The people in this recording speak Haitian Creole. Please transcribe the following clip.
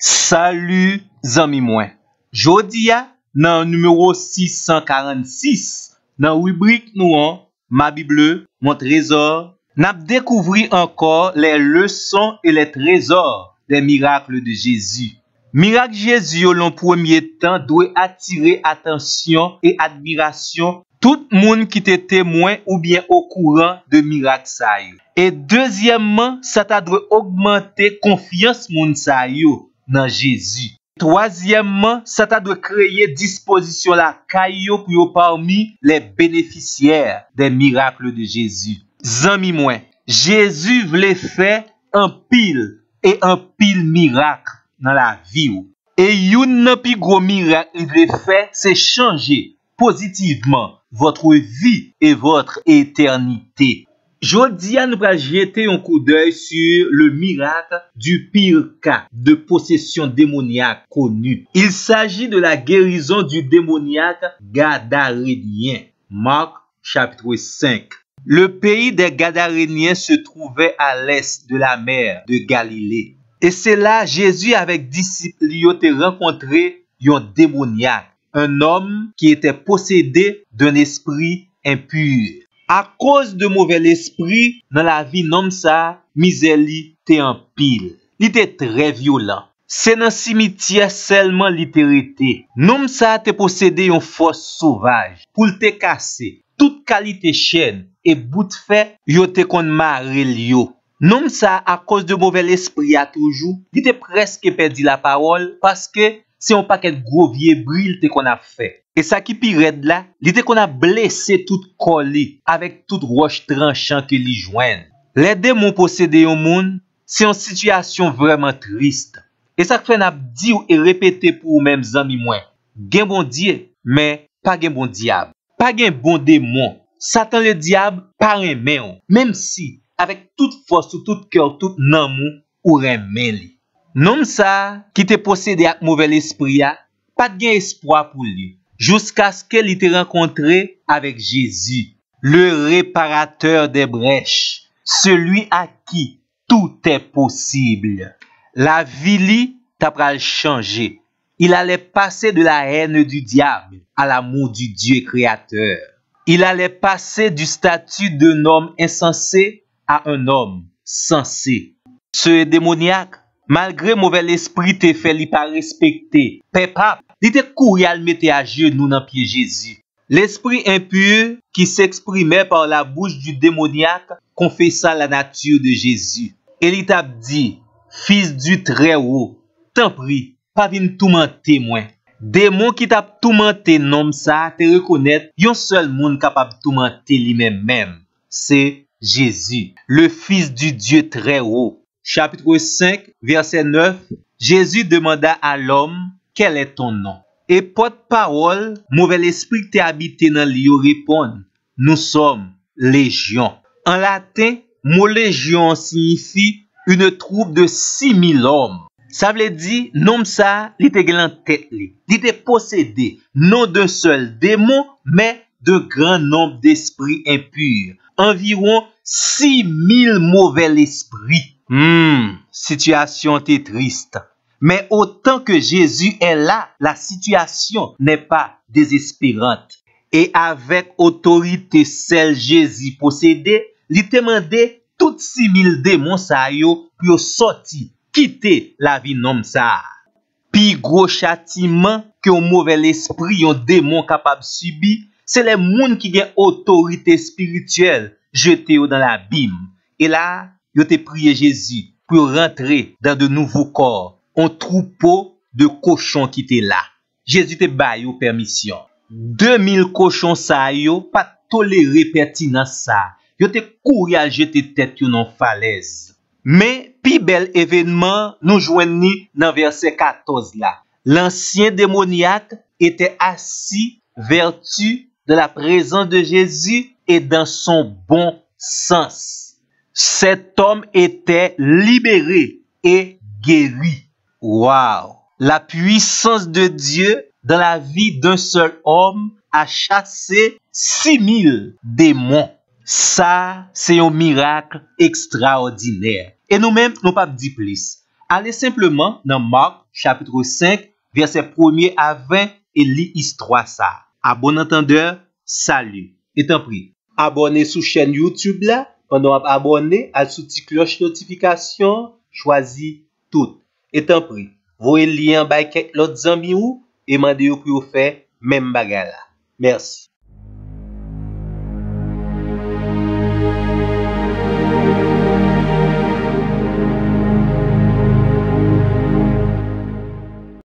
Salü zami mwen. Jodi ya nan numero 646 nan rubrik nou an, Ma Bible, Mon Trezor, nap dekouvri ankor le le son e le trezor de mirakl de Jezi. Mirakl Jezi yo lon premier tan dwe atire atensyon e admirasyon tout moun ki te temwen ou bien okouran de mirakl sa yo. E dezyemman, sa ta dwe augmente konfians moun sa yo. nan Jezu. Troasyemman, sata dwe kreye disposisyon la kayo pou yo parmi le beneficiyer de mirakl de Jezu. Zanmi mwen, Jezu vle fe an pil e an pil mirakl nan la vi ou. E yon nan pi gro mirakl vle fe se chanje pozitivman votre vi e votre eternite. Jodia nou pa jete yon kou dey sur le mirak du pir ka de posesyon demoniak konu. Il sagi de la gerizon du demoniak gadarenyen. Mark chapitre 5 Le peyi de gadarenyen se trouve a l'est de la mer de Galilei. E se la, Jezu avek disiplyote renkontre yon demoniak, un om ki ete posede d'un espri impur. A koz de mouvel espri, nan la vi nanm sa, mizeli te anpil. Li te tre violan. Se nan si mi tia selman li te rete, nanm sa te posede yon fos sovaj pou lte kase. Tout kalite chen, e bout fe, yo te kon mare li yo. Nanm sa, a koz de mouvel espri a toujou, li te preske pedi la parol, paske... Se yon paket grovye bril te kon ap fe. E sa ki pi red la, li te kon ap blese tout kol li, avek tout roche tranchan ke li jwen. Le demon posede yon moun, se yon situasyon vreman trist. E sa kwen ap di ou e repete pou ou mem zanmi mwen. Gen bon diye, men, pa gen bon diyab. Pa gen bon demon, satan le diyab pa renmen yon. Mem si, avek tout fos ou tout kyo tout nan moun ou renmen li. Noun sa ki te posede ak mouvel espri ya, pat gen espra pou li, jouska skè li te renkontre avèk Jezi, le reparateur de brech, selou a ki tout è possible. La vi li tapral chanje. Il alè passe de la hènne du diable al amou du Dieu kreatèr. Il alè passe du statu de nom insensé a un nom sensé. Se démoniak, Malgre mouvel espri te fe li pa respekte, pe pap, li te kou yalme te aje nou nan piye Jezu. L'espri impur ki se eksprime par la bouche du demoniak konfesa la natyur de Jezu. E li tap di, fis du tre ou, tan pri, pa vin touman te mwen. Demo ki tap touman te nom sa, te rekonet, yon sol moun kapap touman te li men men. Se Jezu, le fis du dieu tre ou. Chapitre 5, verse 9 Jezu demanda a l'homme, Quel est ton nom? Et pot parol, Mouvelle esprit te habite nan liyo ripon, Nou som legion. En latin, Mou legion signifi Une troupe de 6.000 hommes. Sa vle di, Nom sa li te glantet li. Li te posede, Non de seul démon, Mais de gran nombre d'esprit impur. Environ 6.000 mouvelle esprit. Hmm, sityasyon te trist. Men o tan ke Jezu en la, la sityasyon ne pa dezespirante. E avek otorite sel Jezi posede, li temande tout simil demon sa yo, pi yo soti kite la vi nom sa. Pi gro chati man, ki yo mouvel espri yon demon kapab subi, se le moun ki gen otorite spirituel jete yo dan la bim. E la... yo te priye Jezi pou rentre dan de nouvo kor, an troupeau de kochon ki te la. Jezi te bay yo permisyon. 2000 kochon sa yo, pa tolere per ti nan sa. Yo te kouyage te tet yo nan falez. Men, pi bel evenman nou jwen ni nan verse 14 la. Lansyen demoniak ete asi vertu de la prezan de Jezi e dan son bon sans. Sèt om etè liberè e gèri. Waw! La puissans de Diyo dan la vi d'un sèl om a chasè simil démon. Sa, se yon mirakl ekstraordinèr. E nou mèm nou pap di plis. Ale simplement nan Mark chapitre 5 versè premier avèn e li istroa sa. A bon entendeur, salu. Etan pri. Abone sou chèn YouTube la Pwenn nou ap abone, al sou ti kloche notifikasyon, chwazi tout. Etan pri, vou e liyan bay kek lot zanbi ou, e mande yo pou yo fe men bagala. Mersi.